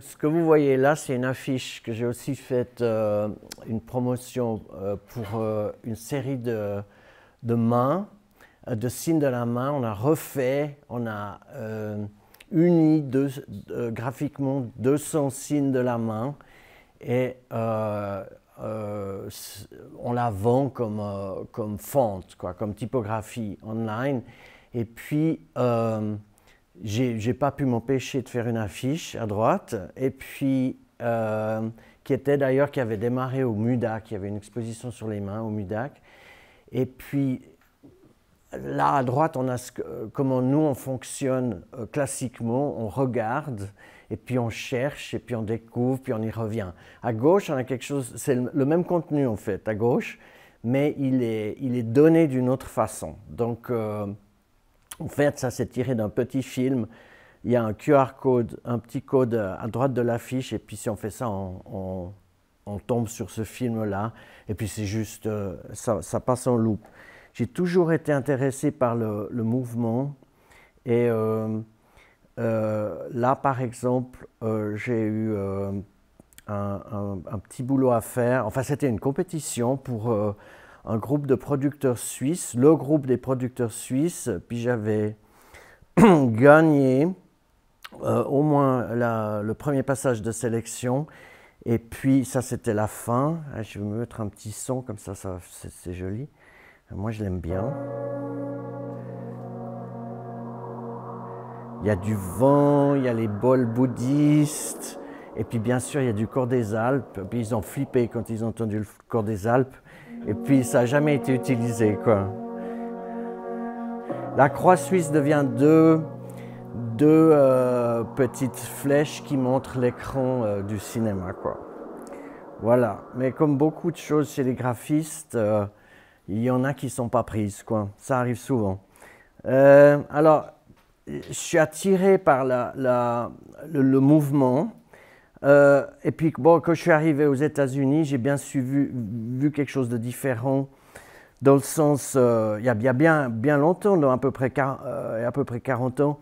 ce que vous voyez là, c'est une affiche que j'ai aussi faite, euh, une promotion euh, pour euh, une série de, mains, de signes de la main. On a refait, on a uni graphiquement 200 signes de la main et on la vend comme, comme comme typographie online. Et puis, j'ai pas pu m'empêcher de faire une affiche à droite, et puis euh, qui était d'ailleurs qui avait démarré au MUDAC, il y avait une exposition sur les mains au MUDAC, et puis là à droite on a ce, euh, comment nous on fonctionne euh, classiquement, on regarde et puis on cherche et puis on découvre puis on y revient. À gauche on a quelque chose, c'est le même contenu en fait à gauche, mais il est il est donné d'une autre façon. Donc en fait, ça s'est tiré d'un petit film. Il y a un QR code, un petit code à droite de l'affiche, et puis si on fait ça, on, tombe sur ce film-là. Et puis c'est juste, euh, ça, passe en loupe. J'ai toujours été intéressé par le, mouvement. Et euh, euh, là, par exemple, j'ai eu un, petit boulot à faire. Enfin, c'était une compétition pour un groupe de producteurs suisses, le groupe des producteurs suisses, puis j'avais gagné euh, au moins le premier passage de sélection. Et puis ça, c'était la fin. Ah, je vais me mettre un petit son comme ça, ça c'est joli. Moi, je l'aime bien. Il y a du vent, il y a les bols bouddhistes. Et puis bien sûr, il y a du corps des Alpes. puis ils ont flippé quand ils ont entendu le corps des Alpes. Et puis ça n'a jamais été utilisé. Quoi. La croix suisse devient deux, deux euh, petites flèches qui montrent l'écran euh, du cinéma. Quoi. Voilà. Mais comme beaucoup de choses chez les graphistes, euh, il y en a qui ne sont pas prises. Quoi. Ça arrive souvent. alors, je suis attiré par le mouvement euh, et puis, bon, quand je suis arrivé aux États-Unis, j'ai bien vu, quelque chose de différent. Dans le sens, euh, il, y a, bien, bien longtemps, à, peu près, euh, à peu près 40 ans,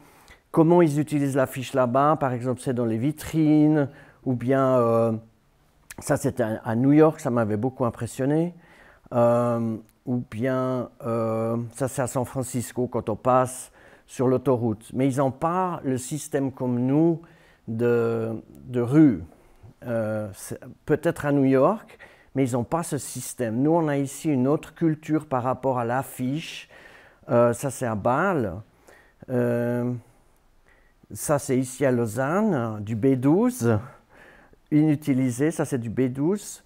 comment ils utilisent l'affiche là-bas. Par exemple, c'est dans les vitrines, ou bien, ça c'était à, à, New York, ça m'avait beaucoup impressionné. ou bien, ça c'est à San Francisco quand on passe sur l'autoroute. Mais ils n'ont pas le système comme nous de, rue, euh, peut-être à New York, mais ils n'ont pas ce système. Nous, on a ici une autre culture par rapport à l'affiche. Euh, ça, c'est à Bâle. Euh, ça, c'est ici à Lausanne, du B12, inutilisé. Ça, c'est du B12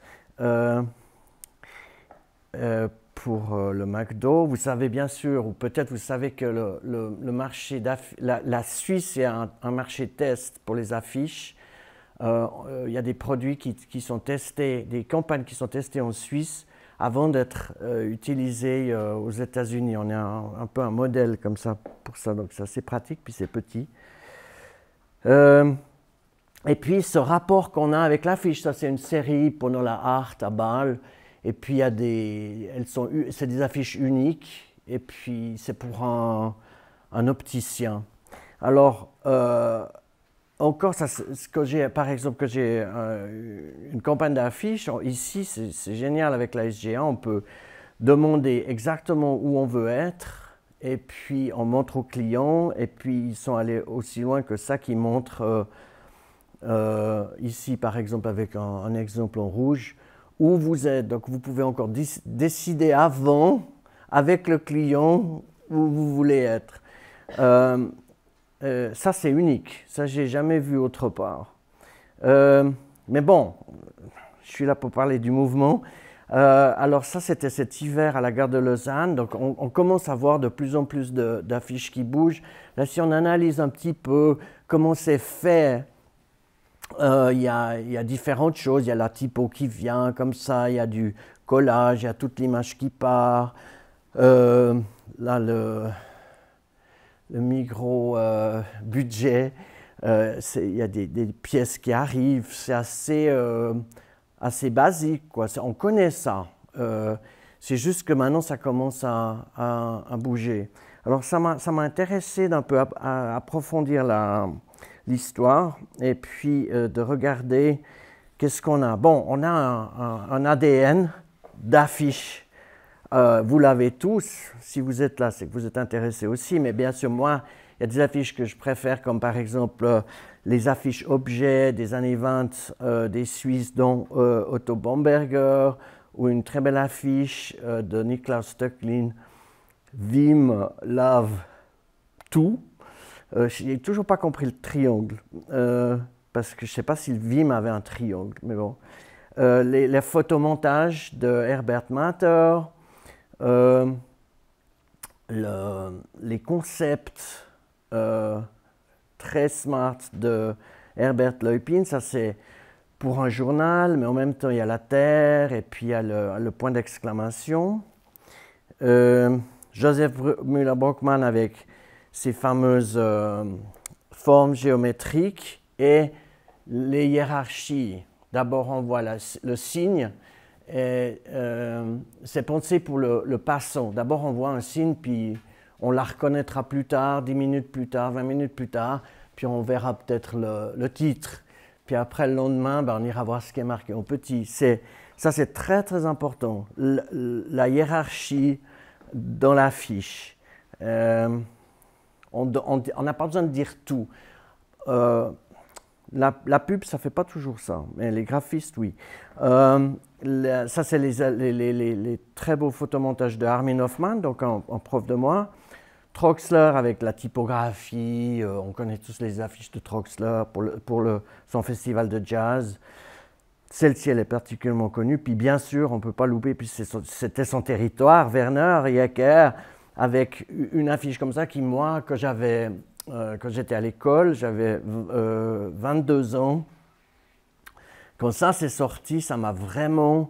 pour euh, le McDo. Vous savez bien sûr, ou peut-être vous savez que le, le, marché la, Suisse est un, marché test pour les affiches. Euh, euh, il y a des produits qui, qui, sont testés, des campagnes qui sont testées en Suisse avant d'être utilisées aux États-Unis. On a un, peu un modèle comme ça pour ça, donc ça c'est pratique, puis c'est petit. et puis ce rapport qu'on a avec l'affiche, ça c'est une série, pendant la Art à Bâle, et puis, il y a des, elles sont, c'est des affiches uniques. Et puis, c'est pour un, un, opticien. Alors, euh, encore, ce que j'ai, par exemple, que j'ai euh, une campagne d'affiches, ici, c'est, génial avec la SGA. On peut demander exactement où on veut être. Et puis, on montre aux clients. Et puis, ils sont allés aussi loin que ça, qui montrent euh, ici, par exemple, avec un exemple en rouge où vous êtes. Donc vous pouvez encore décider avant avec le client où vous voulez être. Euh, euh, ça c'est unique, ça j'ai jamais vu autre part. Euh, mais bon, je suis là pour parler du mouvement. alors ça c'était cet hiver à la gare de Lausanne, donc on, on commence à voir de plus en plus d'affiches qui bougent. Là si on analyse un petit peu comment c'est fait euh, il y, y, a différentes choses. Il y a la typo qui vient comme ça, il y a du collage, il y a toute l'image qui part. Euh, là, le, le micro-budget, euh, il y a des, pièces qui arrivent. C'est assez, assez basique, quoi. On connaît ça. C'est juste que maintenant, ça commence à, à, bouger. Alors, ça m'a intéressé d'un peu à, approfondir la l'histoire et puis euh, de regarder qu'est-ce qu'on a. Bon, on a un, ADN d'affiches. Euh, vous l'avez tous. Si vous êtes là, c'est que vous êtes intéressé aussi. Mais bien sûr, moi, il y a des affiches que je préfère, comme par exemple euh, les affiches objets des années 20 des Suisses, dont Otto Bomberger, ou une très belle affiche de Niklaus Stöcklin, Vim, Love, tout euh, je n'ai toujours pas compris le triangle, euh, parce que je ne sais pas si le Vim avait un triangle, mais bon. Euh, les, les, photomontages de Herbert euh, les concepts très smart de Herbert Leupin, ça c'est pour un journal, mais en même temps il y a la Terre et puis il y a le, le point d'exclamation. Joseph Müller-Brockmann avec ces fameuses euh, formes géométriques et les hiérarchies. D'abord, on voit le signe, et euh, c'est pensé pour le, passant. D'abord, on voit un signe, puis on la reconnaîtra plus tard, 10 minutes plus tard, 20 minutes plus tard, puis on verra peut-être le, titre. Puis après, le lendemain, ben, on ira voir ce qui est marqué en petit. ça, c'est très, très important, la hiérarchie dans l'affiche. Euh, on n'a pas besoin de dire tout. Euh, la, pub, ça ne fait pas toujours ça, mais les graphistes, oui. Euh, ça, c'est les, très beaux photomontages de Armin Hoffman, donc en, prof de moi. Troxler avec la typographie, euh, on connaît tous les affiches de Troxler pour, son festival de jazz. Celle-ci, elle est particulièrement connue. Puis bien sûr, on ne peut pas louper, puis c'était son territoire, Werner, Yecker, avec une affiche comme ça qui, moi, j'avais, euh, quand j'étais à l'école, j'avais 22 euh, ans. Quand ça s'est sorti, ça m'a vraiment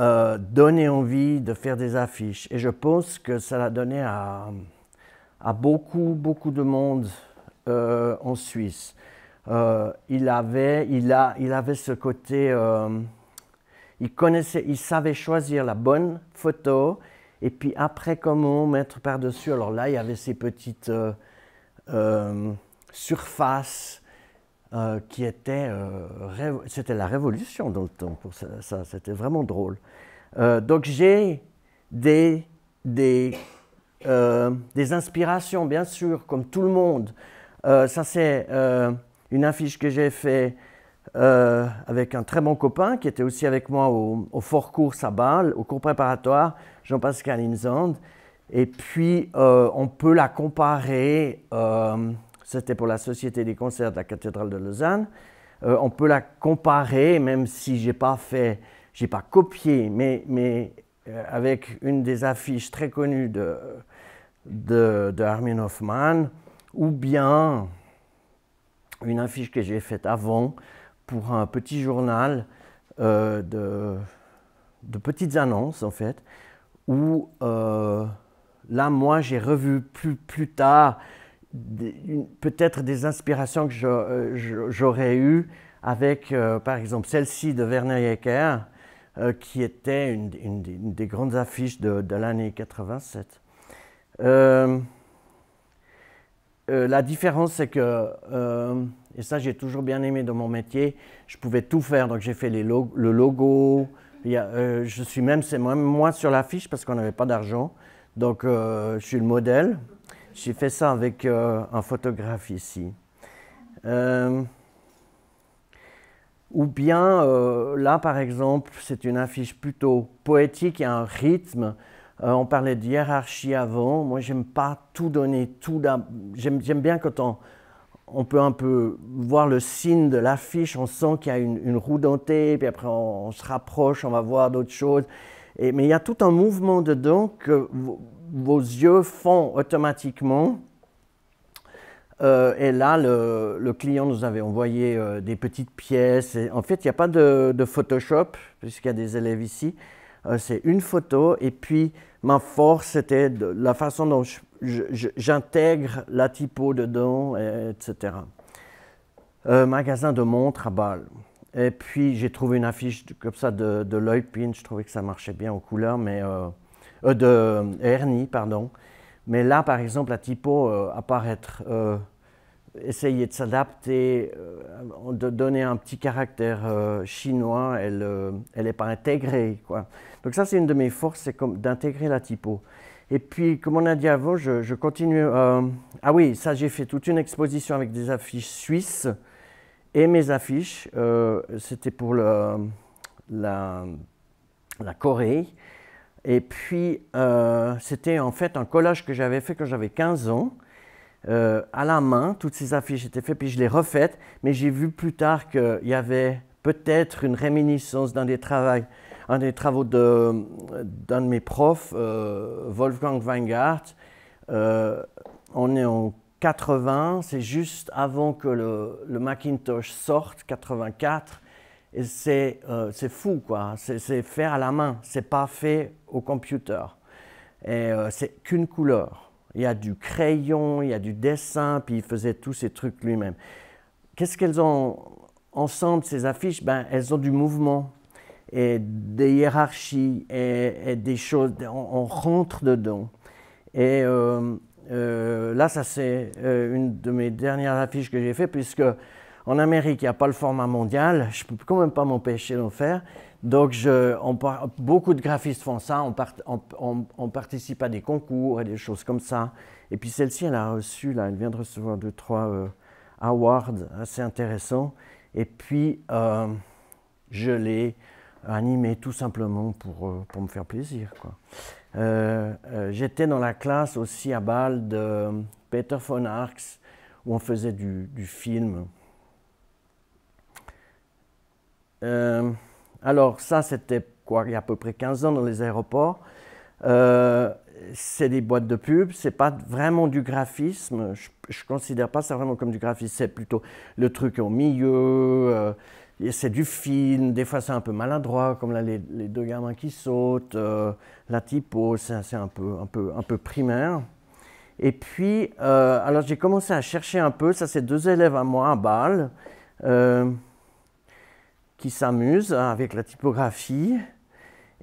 euh, donné envie de faire des affiches. Et je pense que ça l'a donné à, à, beaucoup, beaucoup de monde en Suisse. il, avait, il, a, il avait ce côté... il connaissait, il savait choisir la bonne photo et puis après, comment mettre par-dessus Alors là, il y avait ces petites euh, euh, surfaces euh, qui étaient... c'était la révolution dans le temps pour ça. c'était vraiment drôle. donc j'ai des, des, des, inspirations, bien sûr, comme tout le monde. ça, c'est une affiche que j'ai faite euh, avec un très bon copain qui était aussi avec moi au, au fort course à Bâle, au cours préparatoire, Jean-Pascal Inzand. Et puis, euh, on peut la comparer, euh, c'était pour la Société des concerts de la cathédrale de Lausanne, on peut la comparer, même si j'ai pas fait, j'ai pas copié, mais, mais avec une des affiches très connues de, de, de Armin Hoffmann, ou bien une affiche que j'ai faite avant, pour un petit journal euh, de, petites annonces, en fait, où euh, là, moi, j'ai revu plus, plus tard peut-être des inspirations que euh, j'aurais eues avec, par exemple, celle-ci de Werner ecker qui était une, des grandes affiches de, de l'année 87. Euh, la différence, c'est que, euh, et ça j'ai toujours bien aimé dans mon métier, je pouvais tout faire. Donc j'ai fait le logo, euh, je suis même, c'est moi, moi sur l'affiche parce qu'on n'avait pas d'argent. Donc je suis le modèle. J'ai fait ça avec un photographe ici. ou bien, là par exemple, c'est une affiche plutôt poétique, il y a un rythme. Euh, on parlait de hiérarchie avant. Moi, j'aime pas tout donner, tout. J'aime bien quand on, peut un peu voir le signe de l'affiche. On sent qu'il y a une, roue dentée, puis après on, se rapproche, on va voir d'autres choses. mais il y a tout un mouvement dedans que vos yeux font automatiquement. Euh, et là, le, client nous avait envoyé euh, des petites pièces. en fait, il n'y a pas de Photoshop, puisqu'il y a des élèves ici. Euh, c'est une photo et puis ma force, c'était la façon dont j'intègre la typo dedans, etc. Euh, magasin de montres à Bâle. Et puis j'ai trouvé une affiche comme ça de, de Pin je trouvais que ça marchait bien aux couleurs, mais euh, euh, de Ernie, pardon. Mais là, par exemple, la typo apparaître essayer de s'adapter, de donner un petit caractère chinois, elle n'est pas intégrée. Quoi. Donc ça, c'est une de mes forces, c'est comme d'intégrer la typo. Et puis, comme on a dit avant, je, je continue. Euh, ah oui, ça, j'ai fait toute une exposition avec des affiches suisses et mes affiches. Euh, c'était pour la, Corée. Et puis, euh, c'était en fait un collage que j'avais fait quand j'avais 15 ans, à la main. Toutes ces affiches étaient faites, puis je les refais. Mais j'ai vu plus tard qu'il y avait peut-être une réminiscence dans des travaux un des travaux d'un de, mes profs, euh, Wolfgang Weingart. Euh, on est en 80, c'est juste avant que le, Macintosh sorte, 84. Et euh, c'est fou, quoi. C'est fait à la main, c'est pas fait au computer. Et c'est qu'une couleur. Il y a du crayon, il y a du dessin, puis il faisait tous ces trucs lui-même. Qu'est-ce qu'elles ont ensemble, ces affiches ben, Elles ont du mouvement et des hiérarchies et, des choses, on, rentre dedans. Et euh, euh, là, ça c'est euh, une de mes dernières affiches que j'ai fait, puisque en Amérique, il n'y a pas le format mondial, je ne peux quand même pas m'empêcher d'en faire. Donc, je, beaucoup de graphistes font ça, on, participe à des concours et des choses comme ça. Et puis celle-ci, elle a reçu, là, elle vient de recevoir deux, trois awards assez intéressants. Et puis, je l'ai animé tout simplement pour, euh, pour me faire plaisir. Euh, euh, j'étais dans la classe aussi à Bâle de Peter von Arx, où on faisait du, du film. alors ça, c'était quoi, il y a à peu près 15 ans dans les aéroports. c'est des boîtes de pub, c'est pas vraiment du graphisme. Je, ne considère pas ça vraiment comme du graphisme. C'est plutôt le truc au milieu, c'est du film, des fois c'est un peu maladroit, comme là les, deux gamins qui sautent, euh, la typo, c'est un peu, primaire. Et puis, euh, alors j'ai commencé à chercher un peu, ça c'est deux élèves à moi à Bâle, euh, qui s'amusent avec la typographie.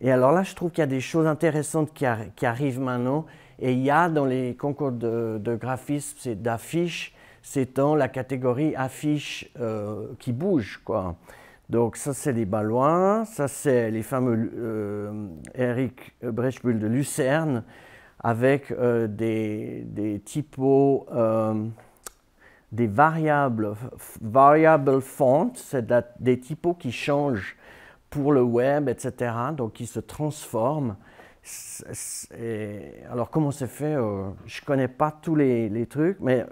Et alors là, je trouve qu'il y a des choses intéressantes qui, arrivent maintenant. Et il y a dans les concours de, de graphisme, c'est d'affiches, c'est dans la catégorie affiche euh, qui bouge. Quoi. Donc ça c'est les Balois, ça c'est les fameux euh, Eric Brechbull de Lucerne avec euh, des, des, typos, des variables, variables font, c'est des typos qui changent pour le web, etc., donc qui se transforment. alors comment c'est fait Je ne connais pas tous les trucs, mais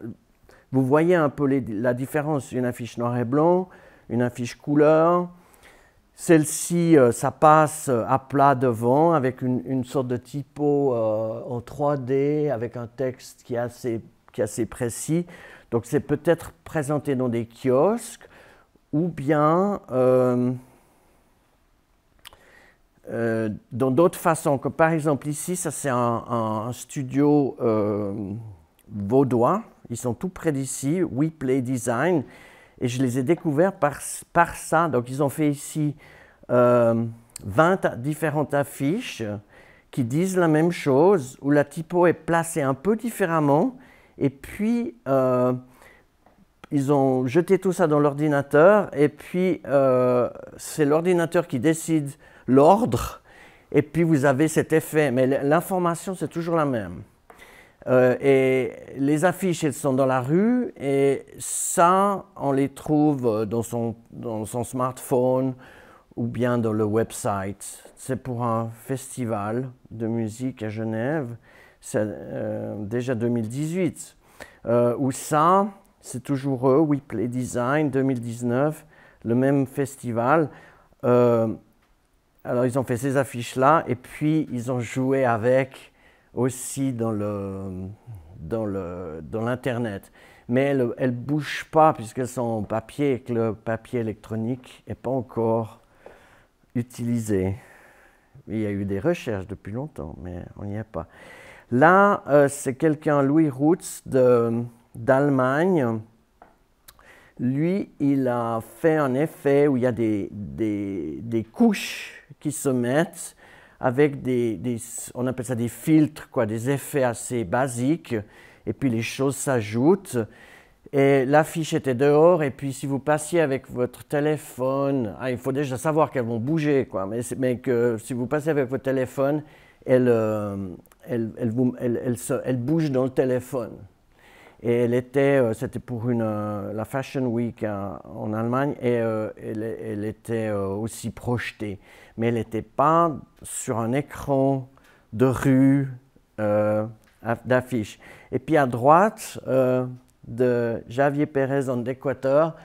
vous voyez un peu la différence, une affiche noir et blanc, une affiche couleur. Celle-ci, euh, ça passe euh, à plat devant avec une, sorte de typo euh, en 3D, avec un texte qui est assez, précis. Donc c'est peut-être présenté dans des kiosques ou bien dans d'autres façons. Comme par exemple ici, ça c'est un, studio vaudois. Ils sont tout près d'ici, We Play Design. Et je les ai découverts par, par ça. Donc, ils ont fait ici 20 euh, différentes affiches qui disent la même chose, où la typo est placée un peu différemment. Et puis, euh, ils ont jeté tout ça dans l'ordinateur. Et puis, euh, c'est l'ordinateur qui décide l'ordre. Et puis, vous avez cet effet. Mais l'information, c'est toujours la même. Euh, et les affiches, elles sont dans la rue et ça, on les trouve euh, dans son, dans son smartphone ou bien dans le website. C'est pour un festival de musique à Genève, c'est euh, déjà 2018, Ou ça, c'est toujours eux, We Play Design 2019, le même festival. alors ils ont fait ces affiches-là et puis ils ont joué avec aussi dans le dans le dans l'internet mais elle, elle bouge pas puisque son papier que le papier électronique est pas encore utilisé il y a eu des recherches depuis longtemps mais on n'y est pas là euh, c'est quelqu'un Louis Roots de d'Allemagne lui, il a fait un effet où il y a des, des, des couches qui se mettent avec des, on appelle ça des filtres, quoi, des effets assez basiques, et puis les choses s'ajoutent. Et l'affiche était dehors, et puis si vous passiez avec votre téléphone, ah, il faut déjà savoir qu'elles vont bouger, quoi, mais, mais, que si vous passez avec votre téléphone, elle euh, elles bougent dans le téléphone. Et elle était, euh, c'était pour une, euh, la Fashion Week euh, en Allemagne, et elle, était aussi projetée. Mais elle n'était pas sur un écran de rue d'affiche. Et puis à droite de Javier Pérez en Équateur,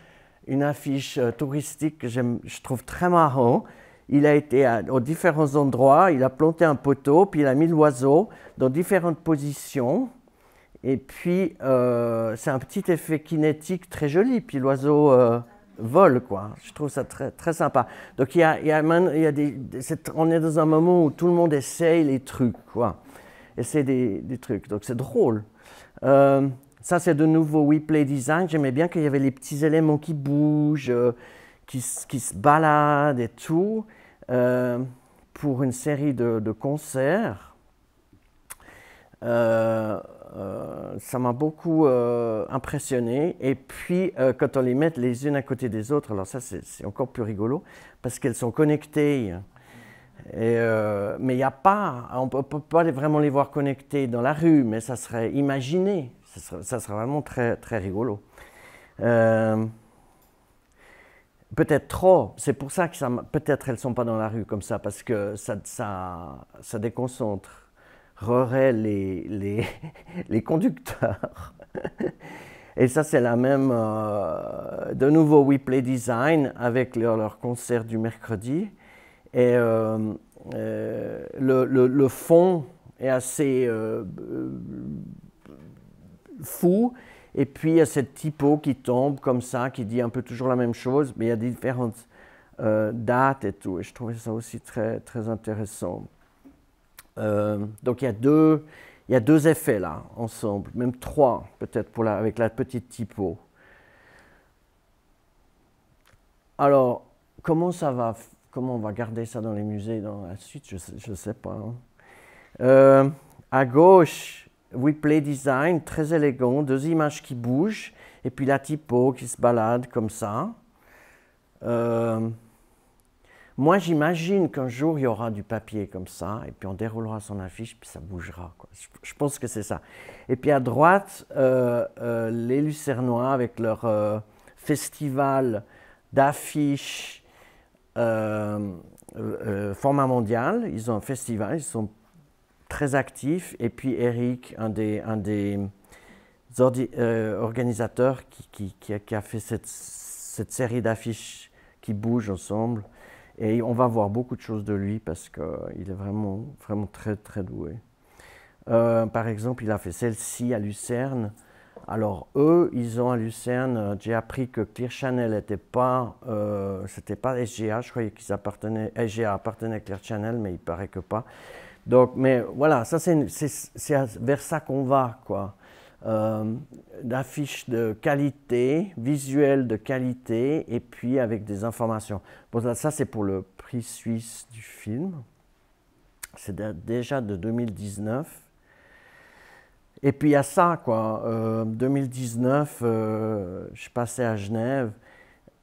une affiche touristique que je trouve très marrant. Il a été à, aux différents endroits, il a planté un poteau, puis il a mis l'oiseau dans différentes positions. Et puis, euh, c'est un petit effet kinétique très joli. Puis l'oiseau euh, vole, quoi. Je trouve ça très, très sympa. Donc, il y a, il y a, on est dans un moment où tout le monde essaye les trucs, quoi. Essaye des, des trucs. Donc, c'est drôle. Euh, ça, c'est de nouveau Play Design. J'aimais bien qu'il y avait les petits éléments qui bougent, qui, qui se baladent et tout, pour une série de, de concerts. Euh, ça m'a beaucoup euh, impressionné. Et puis, euh, quand on les met les unes à côté des autres, alors ça, c'est encore plus rigolo, parce qu'elles sont connectées. Et, euh, mais il n'y a pas, on ne peut pas vraiment les voir connectées dans la rue, mais ça serait imaginé. Ça serait, vraiment très, très rigolo. Peut-être trop, c'est pour ça que peut-être elles ne sont pas dans la rue comme ça, parce que ça, ça, ça déconcentre les, les, les conducteurs. Et ça, c'est la même, euh, de nouveau, We Play Design avec leur, concert du mercredi. Et euh, euh, le, le, le, fond est assez fou. Et puis, il y a cette typo qui tombe comme ça, qui dit un peu toujours la même chose, mais il y a différentes dates et tout. Et je trouvais ça aussi très, très intéressant. Euh, donc il y, a deux, il y a deux effets là, ensemble, même trois peut-être pour avec la petite typo. Alors, comment ça va, comment on va garder ça dans les musées dans la suite, je ne sais pas. Hein. Euh, à gauche, We Play Design, très élégant, deux images qui bougent, et puis la typo qui se balade comme ça. Euh, moi, j'imagine qu'un jour, il y aura du papier comme ça, et puis on déroulera son affiche, puis ça bougera. Je, pense que c'est ça. Et puis à droite, euh, euh, les Lucernois, avec leur euh, festival d'affiches format mondial, ils ont un festival, ils sont très actifs. Et puis Eric, un des, un des organisateurs qui, qui, a, fait cette, cette série d'affiches qui bougent ensemble, et on va voir beaucoup de choses de lui parce qu'il euh, est vraiment, vraiment très, très doué. Euh, par exemple, il a fait celle-ci à Lucerne. Alors eux, ils ont à Lucerne, euh, j'ai appris que Clear Channel n'était pas, pas SGA, je croyais qu'ils appartenaient, SGA appartenait à Clear Channel, mais il paraît que pas. Donc, mais voilà, ça c'est vers ça qu'on va, quoi. Euh, d'affiches de qualité, visuelles de qualité, et puis avec des informations. Bon, ça, c'est pour le prix suisse du film. C'est déjà de 2019. Et puis il y a ça, quoi. 2019, euh, euh, je suis passé à Genève.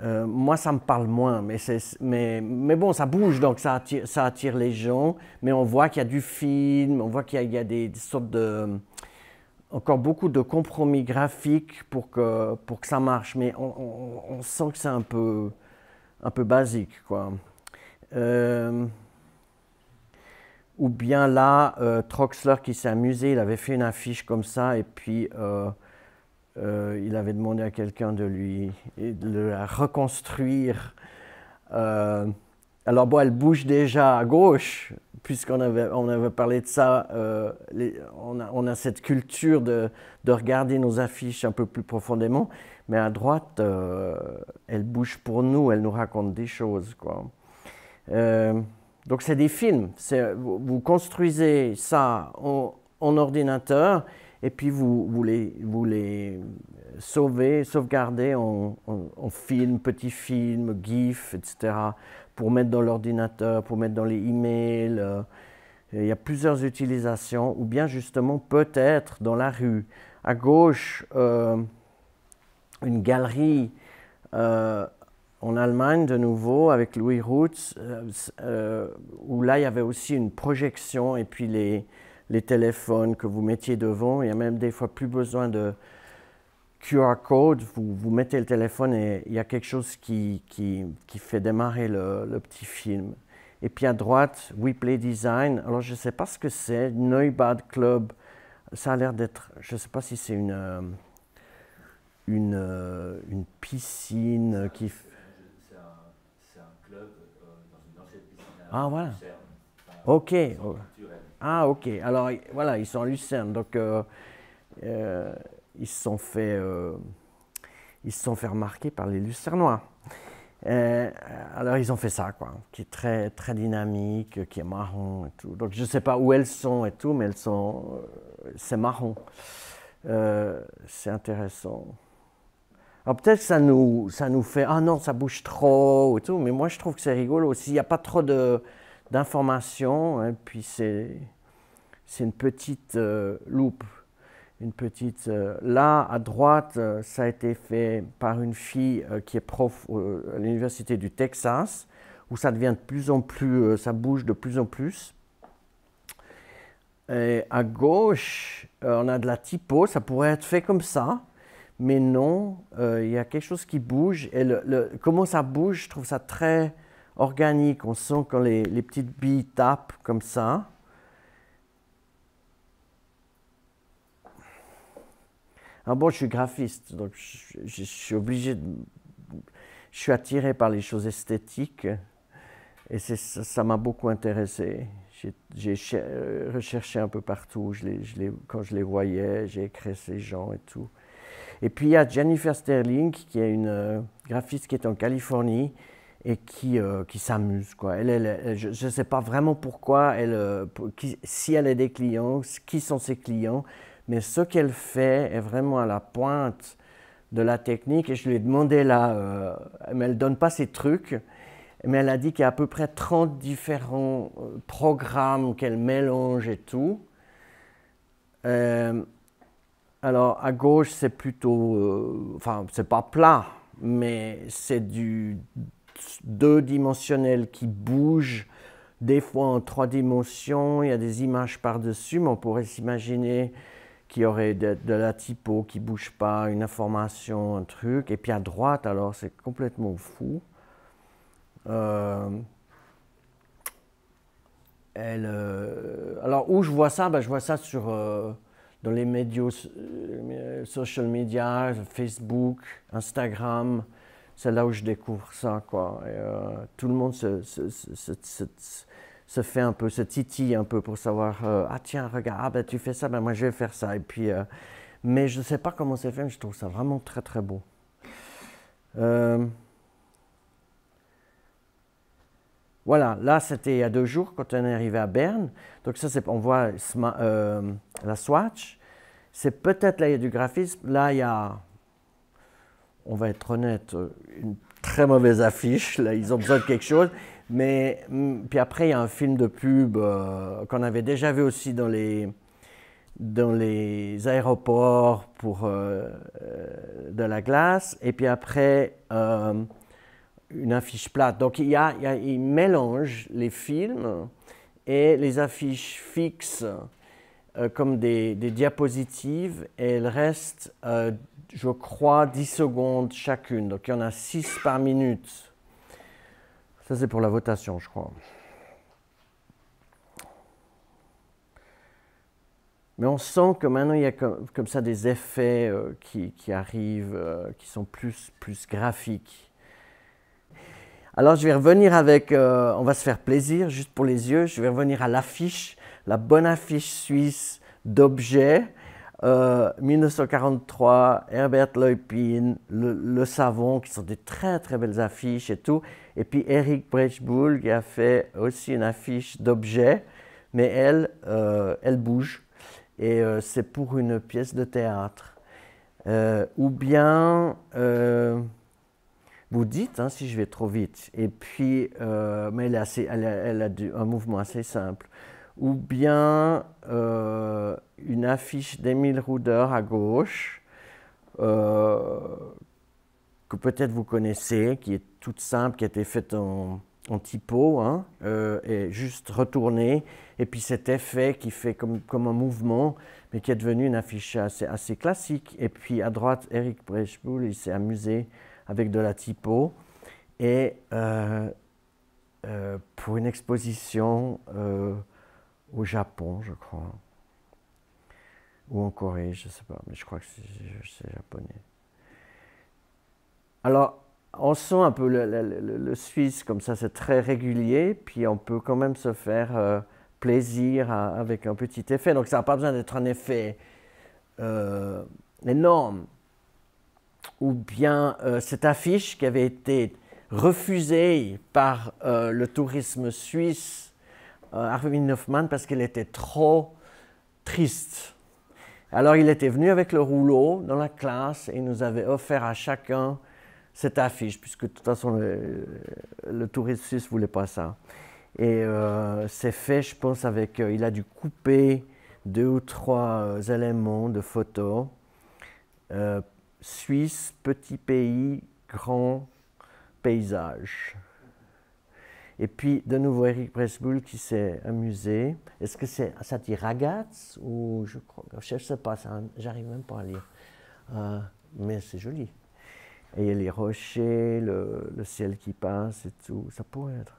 moi, ça me parle moins, mais, mais, mais bon, ça bouge, donc ça attire, ça attire les gens. Mais on voit qu'il y a du film, on voit qu'il y, a des sortes de, encore beaucoup de compromis graphiques pour que, pour que ça marche, mais on, sent que c'est un peu, un peu basique. Quoi. Euh, ou bien là, euh, Troxler qui s'est amusé, il avait fait une affiche comme ça et puis euh, il avait demandé à quelqu'un de lui de la reconstruire. Alors bon, elle bouge déjà à gauche, puisqu'on avait, on avait parlé de ça. Euh, on, a, cette culture de, regarder nos affiches un peu plus profondément. Mais à droite, euh, elle bouge pour nous, elle nous raconte des choses. Quoi. Euh, donc c'est des films. Vous, construisez ça en, ordinateur et puis vous, vous, les, vous les sauvez, sauvegardez en, en, en films, petits films, gifs, etc pour mettre dans l'ordinateur, pour mettre dans les emails. Euh, il y a plusieurs utilisations, ou bien justement peut-être dans la rue. À gauche, euh, une galerie euh, en Allemagne de nouveau avec Louis Roots, où là il y avait aussi une projection et puis les, les téléphones que vous mettiez devant. Il y a même des fois plus besoin de, QR code, vous, vous mettez le téléphone et il y a quelque chose qui, qui, qui fait démarrer le, le, petit film. Et puis à droite, We Play Design. Alors je ne sais pas ce que c'est, Neubad Club. Ça a l'air d'être, je ne sais pas si c'est une, euh, une, euh, une piscine qui. C'est un, club dans une piscine. ah voilà. ok. Ah ok. Alors voilà, ils sont à Lucerne. Donc. Euh, ils se sont fait, euh, ils sont fait remarquer par les Lucernois. Euh, alors ils ont fait ça, quoi, qui est très, très dynamique, qui est marron et tout. Donc je ne sais pas où elles sont et tout, mais elles sont, euh, c'est marron. c'est intéressant. Alors peut-être que ça nous, ça nous fait, ah non, ça bouge trop et tout, mais moi je trouve que c'est rigolo. S'il n'y a pas trop d'informations, hein, puis c'est, c'est une petite loupe une petite. Euh, là, à droite, euh, ça a été fait par une fille euh, qui est prof à l'université du Texas, où ça devient de plus en plus, ça bouge de plus en plus. Et à gauche, on a de la typo, ça pourrait être fait comme ça, mais non, il y a quelque chose qui bouge. Et comment ça bouge, je trouve ça très organique. On sent quand les petites billes tapent comme ça. bon, je suis graphiste, donc je, suis obligé de... Je suis attiré par les choses esthétiques et ça m'a beaucoup intéressé. J'ai euh, recherché un peu partout, quand je les voyais, j'ai écrit ces gens et tout. Et puis il y a Jennifer Sterling, qui est une euh, graphiste qui est en Californie et qui, euh, qui s'amuse. je ne sais pas vraiment pourquoi, elle, si elle a des clients, qui sont ses clients, mais ce qu'elle fait est vraiment à la pointe de la technique. Et je lui ai demandé là, euh, mais elle ne donne pas ses trucs, mais elle a dit qu'il y a à peu près 30 différents euh, programmes qu'elle mélange et tout. Euh, alors à gauche, c'est plutôt, enfin, enfin, c'est pas plat, mais c'est du deux dimensionnel qui bouge, des fois en trois dimensions, il y a des images par-dessus, mais on pourrait s'imaginer qui aurait de, la typo qui bouge pas, une information, un truc. Et puis à droite, alors c'est complètement fou. Euh, elle, euh, alors où je vois ça ben, Je vois ça sur, euh, dans les médias, social media, Facebook, Instagram. C'est là où je découvre ça. Quoi. Et, tout le monde se se fait un peu, se titille un peu pour savoir euh, ah tiens regarde ah, ben, tu fais ça ben moi je vais faire ça et puis euh, mais je ne sais pas comment c'est fait mais je trouve ça vraiment très très beau. Euh, voilà, là c'était il y a deux jours quand on est arrivé à Berne. Donc ça c'est on voit la Swatch. C'est peut-être là il y a du graphisme. Là il y a on va être honnête, une très mauvaise affiche. Là, ils ont besoin de quelque chose. Mais mm, puis après, il y a un film de pub euh, qu'on avait déjà vu aussi dans les, dans les aéroports pour euh, euh, de la glace. Et puis après, une affiche plate. Donc il, y a, il, mélange les films et les affiches fixes comme des, des, diapositives. Et elles restent, je crois, 10 secondes chacune. Donc il y en a 6 par minute. Ça, c'est pour la votation, je crois. Mais on sent que maintenant, il y a comme, ça des effets euh, qui, qui, arrivent, euh, qui sont plus, plus graphiques. Alors, je vais revenir avec, euh, on va se faire plaisir, juste pour les yeux, je vais revenir à l'affiche, la bonne affiche suisse d'objets. 1943, euh, Herbert Leupin, le, Savon, qui sont des très très belles affiches et tout. Et puis Eric Brechbull qui a fait aussi une affiche d'objet, mais elle, euh, elle bouge. Et euh, c'est pour une pièce de théâtre. ou bien, vous dites hein, si je vais trop vite. Et puis, mais elle a, un mouvement assez simple ou bien euh, une affiche d'Emile Ruder à gauche, euh, que peut-être vous connaissez, qui est toute simple, qui a été faite en, typo, hein, euh, et juste retournée, et puis cet effet qui fait comme, comme un mouvement, mais qui est devenu une affiche assez, assez classique. Et puis à droite, Eric Brechboul, il s'est amusé avec de la typo, et euh, pour une exposition au Japon, je crois, ou en Corée, je ne sais pas, mais je crois que c'est japonais. Alors, on sent un peu le, Suisse comme ça, c'est très régulier, puis on peut quand même se faire euh, plaisir avec un petit effet. Donc, ça n'a pas besoin d'être un effet euh, énorme. Ou bien euh, cette affiche qui avait été refusée par le tourisme suisse euh, Harvey Hoffman parce qu'il était trop triste. Alors il était venu avec le rouleau dans la classe et il nous avait offert à chacun cette affiche, puisque de toute façon le, touriste suisse ne voulait pas ça. Et euh, c'est fait, je pense, avec... Euh, il a dû couper deux ou trois éléments de photos. Suisse, petit pays, grand paysage. Et puis, de nouveau, Eric Presbull qui s'est amusé. Est-ce que c'est, ça dit ragaz ou je crois, je ne sais pas, j'arrive même pas à lire. Euh, mais c'est joli. Et les rochers, le, ciel qui passe et tout, ça pourrait être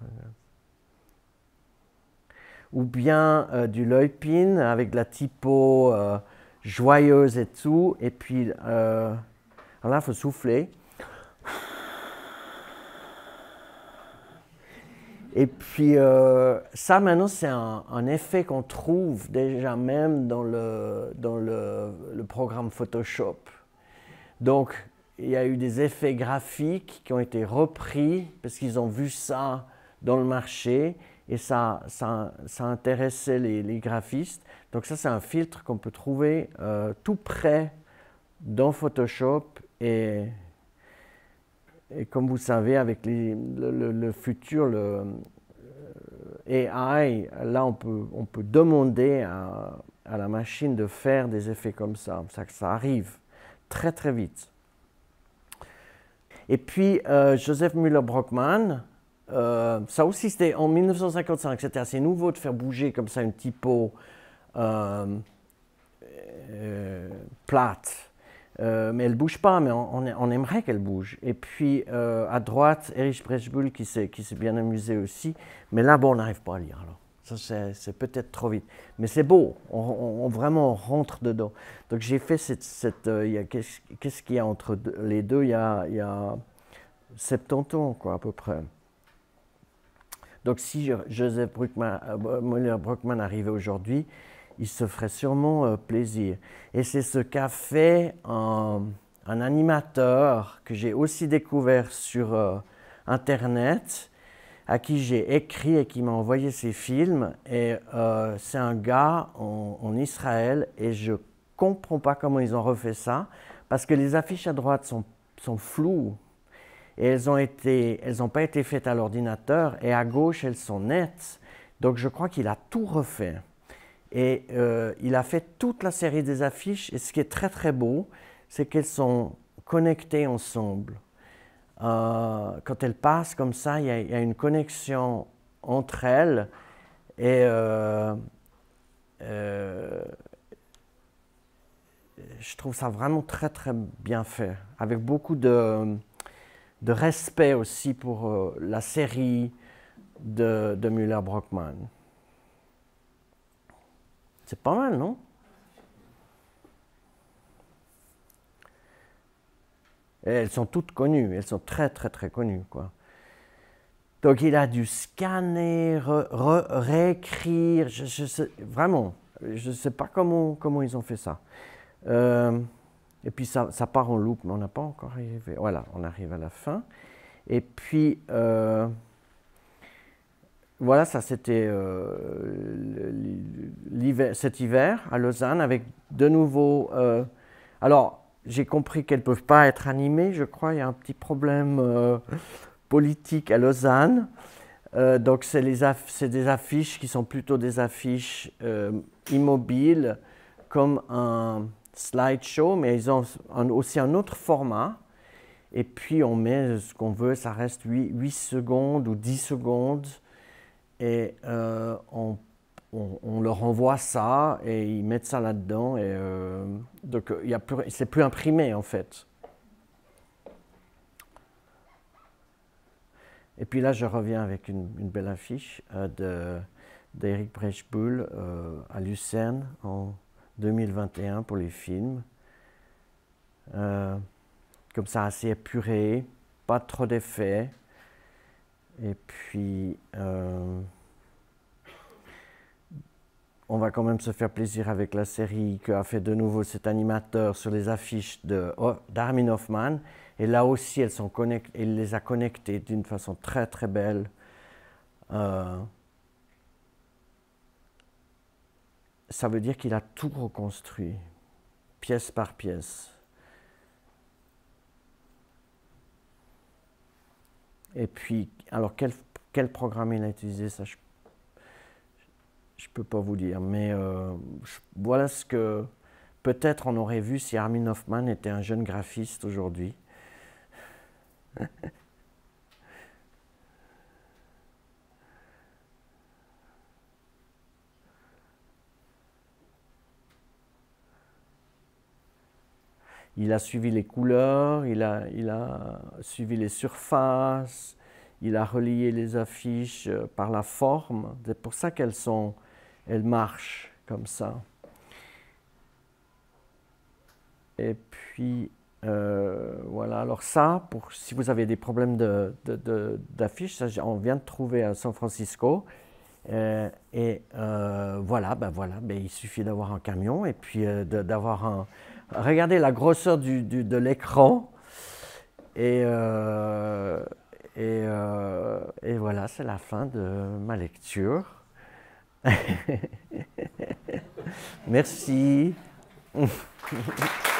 Ou bien euh, du Leupin avec de la typo euh, joyeuse et tout. Et puis, là, il faut souffler. Et puis, euh, ça, maintenant, c'est un, effet qu'on trouve déjà même dans le, dans le, programme Photoshop. Donc, il y a eu des effets graphiques qui ont été repris parce qu'ils ont vu ça dans le marché et ça, ça, ça intéressait les, graphistes. Donc ça, c'est un filtre qu'on peut trouver euh, tout près dans Photoshop et et comme vous savez, avec le, futur, le euh, AI, là, on peut, demander à, la machine de faire des effets comme ça. Ça, ça arrive très, très vite. Et puis, euh, Joseph Müller-Brockmann, euh, ça aussi, c'était en 1955. C'était assez nouveau de faire bouger comme ça une typo plate euh, mais elle bouge pas, mais on, aimerait qu'elle bouge. Et puis euh, à droite, Erich Brechbull qui s'est bien amusé aussi, mais là, bon, on n'arrive pas à lire. Alors. Ça, c'est peut-être trop vite. Mais c'est beau, on, vraiment rentre dedans. Donc j'ai fait cette... Euh, qu'est-ce qu'il y a entre les deux Il y a, il y 70 ans, quoi, à peu près. Donc si Joseph Bruckmann, Bruckmann arrivait aujourd'hui, il se ferait sûrement euh, plaisir. Et c'est ce qu'a fait un, animateur que j'ai aussi découvert sur euh, Internet, à qui j'ai écrit et qui m'a envoyé ses films. Et euh, c'est un gars en, Israël et je comprends pas comment ils ont refait ça parce que les affiches à droite sont, floues et elles n'ont pas été faites à l'ordinateur et à gauche elles sont nettes. Donc je crois qu'il a tout refait. Et euh, il a fait toute la série des affiches. Et ce qui est très très beau, c'est qu'elles sont connectées ensemble. Euh, quand elles passent comme ça, il y, a une connexion entre elles. Et euh, je trouve ça vraiment très très bien fait, avec beaucoup de, respect aussi pour la série de, de Müller-Brockmann. C'est pas mal, non elles sont toutes connues, elles sont très très très connues. Quoi. Donc il a dû scanner, réécrire, vraiment, je ne sais pas comment, comment ils ont fait ça. Euh, et puis ça, ça, part en loop, mais on n'a pas encore arrivé. Voilà, on arrive à la fin. Et puis, euh, voilà, ça c'était euh, cet hiver à Lausanne avec de nouveau. Euh, alors, j'ai compris qu'elles ne peuvent pas être animées, je crois, il y a un petit problème euh, politique à Lausanne. donc, c'est des affiches qui sont plutôt des affiches immobiles, comme un slideshow, mais ils ont aussi un autre format. Et puis, on met ce qu'on veut, ça reste 8 secondes ou 10 secondes et euh, on, on, leur envoie ça et ils mettent ça là-dedans. Et, euh, donc, y a plus, c'est plus imprimé en fait. Et puis là, je reviens avec une, belle affiche euh, de d'Eric Brechbull à Lucerne en 2021 pour les films. comme ça, assez épuré, pas trop d'effets. Et puis, euh, on va quand même se faire plaisir avec la série qu'a fait de nouveau cet animateur sur les affiches d'Armin Hoffman. Et là aussi, elles sont il les a connectées d'une façon très très belle. Euh, ça veut dire qu'il a tout reconstruit, pièce par pièce. Et puis, alors quel, programme il a utilisé, ça je ne peux pas vous dire, mais euh, voilà ce que peut-être on aurait vu si Armin Hoffman était un jeune graphiste aujourd'hui. il a suivi les couleurs, il a, il a suivi les surfaces, il a relié les affiches euh, par la forme. C'est pour ça qu'elles sont, elles marchent comme ça. Et puis, euh, voilà, alors ça, pour, si vous avez des problèmes d'affiches, de, on vient de trouver à San Francisco. Euh, et voilà, ben voilà, ben il suffit d'avoir un camion et puis d'avoir un, regardez la grosseur de l'écran. Et, euh, euh, et, voilà, c'est la fin de ma lecture. Merci.